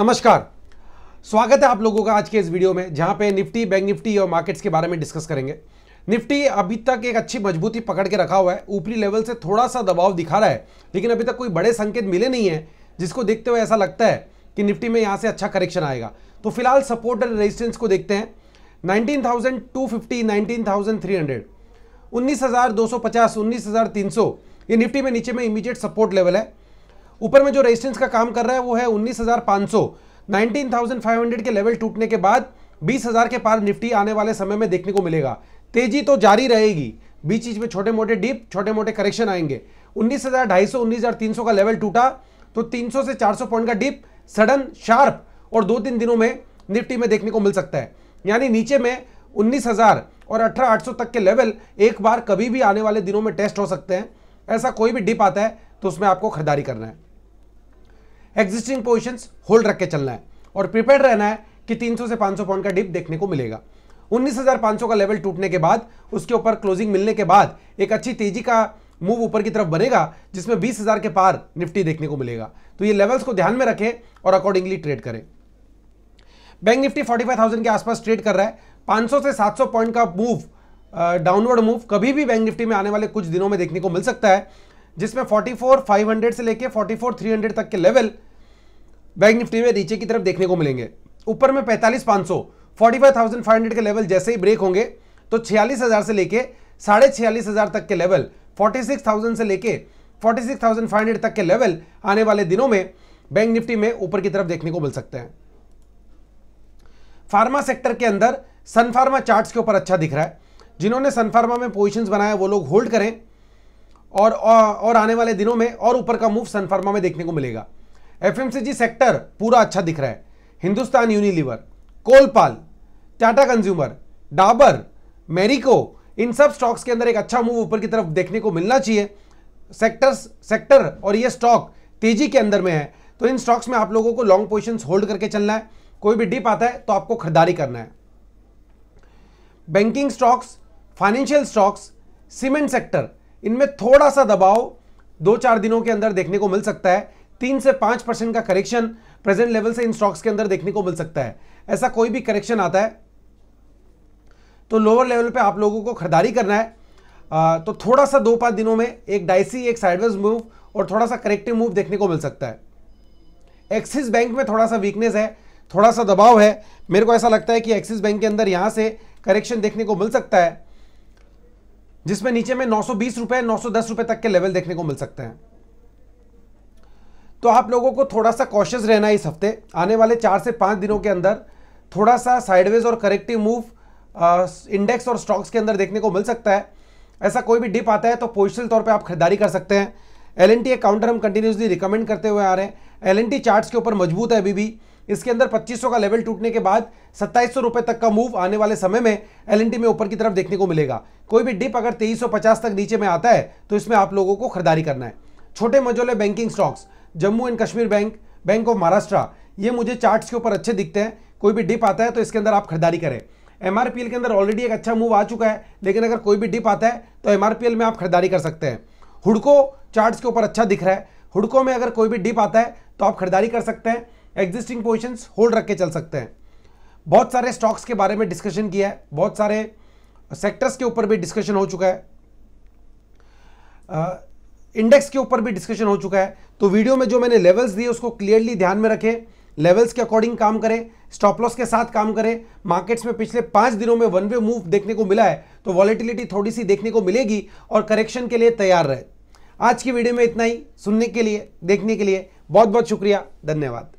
नमस्कार स्वागत है आप लोगों का आज के इस वीडियो में जहां पे निफ्टी बैंक निफ्टी और मार्केट्स के बारे में डिस्कस करेंगे निफ्टी अभी तक एक अच्छी मजबूती पकड़ के रखा हुआ है ऊपरी लेवल से थोड़ा सा दबाव दिखा रहा है लेकिन अभी तक कोई बड़े संकेत मिले नहीं है जिसको देखते हुए ऐसा लगता है कि निफ्टी में यहाँ से अच्छा करेक्शन आएगा तो फिलहाल सपोर्ट एंड रेजिस्टेंस को देखते हैं नाइनटीन थाउजेंड टू फिफ्टी ये निफ्टी में नीचे में इमीडिएट सपोर्ट लेवल है ऊपर में जो रेजिस्टेंस का काम कर रहा है वो है 19,500 19,500 के लेवल टूटने के बाद 20,000 के पार निफ्टी आने वाले समय में देखने को मिलेगा तेजी तो जारी रहेगी बीच बीच में छोटे मोटे डीप छोटे मोटे करेक्शन आएंगे तीन सौ का लेवल टूटा तो सौ से सौ पॉइंट का डीप सडन शार्प और दो तीन दिनों में निफ्टी में देखने को मिल सकता है यानी नीचे में हजार और 18,800 तक के लेवल एक बार कभी भी आने वाले दिनों में टेस्ट हो सकते हैं ऐसा कोई भी डिप आता है तो उसमें आपको खरीदारी करना है एग्जिस्टिंग पोजिशन होल्ड रख के चलना है और प्रिपेयर रहना है कि 300 से 500 पॉइंट का डिप देखने को मिलेगा 19,500 का लेवल टूटने के बाद उसके ऊपर क्लोजिंग मिलने के बाद एक अच्छी तेजी का मूव ऊपर की तरफ बनेगा जिसमें 20,000 के पार निफ्टी देखने को मिलेगा तो ये लेवल्स को ध्यान में रखें और अकॉर्डिंगली ट्रेड करें बैंक निफ्टी 45,000 के आसपास ट्रेड कर रहा है 500 से 700 पॉइंट का मूव डाउनवर्ड मूव कभी भी बैंक निफ्टी में आने वाले कुछ दिनों में देखने को मिल सकता है जिसमें फोर्टी से लेकर फोर्टी तक के लेवल बैंक निफ्टी में नीचे की तरफ देखने को मिलेंगे ऊपर में पैंतालीस पांच सौ forty five thousand five hundred के लेवल जैसे ही ब्रेक होंगे तो छियालीस हज़ार से लेके साढ़े छियालीस हज़ार तक के लेवल फोर्टी सिक्स थाउजेंड से लेके forty six thousand five hundred तक के लेवल आने वाले दिनों में बैंक निफ्टी में ऊपर की तरफ देखने को मिल सकते हैं फार्मा सेक्टर के अंदर सनफार्मा चार्ट चार्ट्स के ऊपर अच्छा दिख रहा है जिन्होंने सनफार्मा में पोजिशन बनाया वो लोग होल्ड करें और और आने वाले दिनों में और ऊपर का मूव सनफार्मा में देखने को मिलेगा एफएमसीजी सेक्टर पूरा अच्छा दिख रहा है हिंदुस्तान यूनिलीवर कोलपाल टाटा कंज्यूमर डाबर मेरिको इन सब स्टॉक्स के अंदर एक अच्छा मूव ऊपर की तरफ देखने को मिलना चाहिए सेक्टर्स सेक्टर और ये स्टॉक तेजी के अंदर में है तो इन स्टॉक्स में आप लोगों को लॉन्ग पोजिशन होल्ड करके चलना है कोई भी डिप आता है तो आपको खरीदारी करना है banking stocks financial stocks cement sector इनमें थोड़ा सा दबाव दो चार दिनों के अंदर देखने को मिल सकता है तीन से पांच परसेंट का करेक्शन प्रेजेंट लेवल से इन स्टॉक्स के अंदर देखने को मिल सकता है ऐसा कोई भी करेक्शन आता है तो लोअर लेवल पे आप लोगों को खरीदारी करना है आ, तो थोड़ा सा दो पाँच दिनों में एक डाइसी एक साइडवेज मूव और थोड़ा सा करेक्टिव मूव देखने को मिल सकता है एक्सिस बैंक में थोड़ा सा वीकनेस है थोड़ा सा दबाव है मेरे को ऐसा लगता है कि एक्सिस बैंक के अंदर यहां से करेक्शन देखने को मिल सकता है जिसमें नीचे में नौ सौ बीस रुपए नौ सौ दस तक के लेवल देखने को मिल सकते हैं तो आप लोगों को थोड़ा सा कॉशियस रहना इस हफ्ते आने वाले चार से पाँच दिनों के अंदर थोड़ा सा साइडवेज और करेक्टिव मूव इंडेक्स और स्टॉक्स के अंदर देखने को मिल सकता है ऐसा कोई भी डिप आता है तो पोजिशनल तौर पर आप खरीदारी कर सकते हैं एल एन काउंटर हम कंटिन्यूसली रिकमेंड करते हुए आ रहे हैं एल एन चार्ट्स के ऊपर मजबूत है अभी भी इसके अंदर 2500 का लेवल टूटने के बाद सत्ताईस रुपए तक का मूव आने वाले समय में एल में ऊपर की तरफ देखने को मिलेगा कोई भी डिप अगर 2350 तक नीचे में आता है तो इसमें आप लोगों को खरीदारी करना है छोटे मजोले banking stocks Jammu and Kashmir Bank Bank of Maharashtra ये मुझे चार्ट्स के ऊपर अच्छे दिखते हैं कोई भी डिप आता है तो इसके अंदर आप खरीदारी करें एम के अंदर ऑलरेडी एक अच्छा मूव आ चुका है लेकिन अगर कोई भी डिप आता है तो एम में आप खरीदारी कर सकते हैं हुडको चार्ट्स के ऊपर अच्छा दिख रहा है हुडको में अगर कोई भी डिप आता है तो आप खरीदारी कर सकते हैं एग्जिस्टिंग पोजिशन होल्ड रख के चल सकते हैं बहुत सारे स्टॉक्स के बारे में डिस्कशन किया है बहुत सारे सेक्टर्स के ऊपर भी डिस्कशन हो चुका है इंडेक्स के ऊपर भी डिस्कशन हो चुका है तो वीडियो में जो मैंने लेवल्स दिए उसको क्लियरली ध्यान में रखें लेवल्स के अकॉर्डिंग काम करें स्टॉप लॉस के साथ काम करें मार्केट्स में पिछले पाँच दिनों में वन वे मूव देखने को मिला है तो वॉलिटिलिटी थोड़ी सी देखने को मिलेगी और करेक्शन के लिए तैयार रहे आज की वीडियो में इतना ही सुनने के लिए देखने के लिए बहुत बहुत शुक्रिया धन्यवाद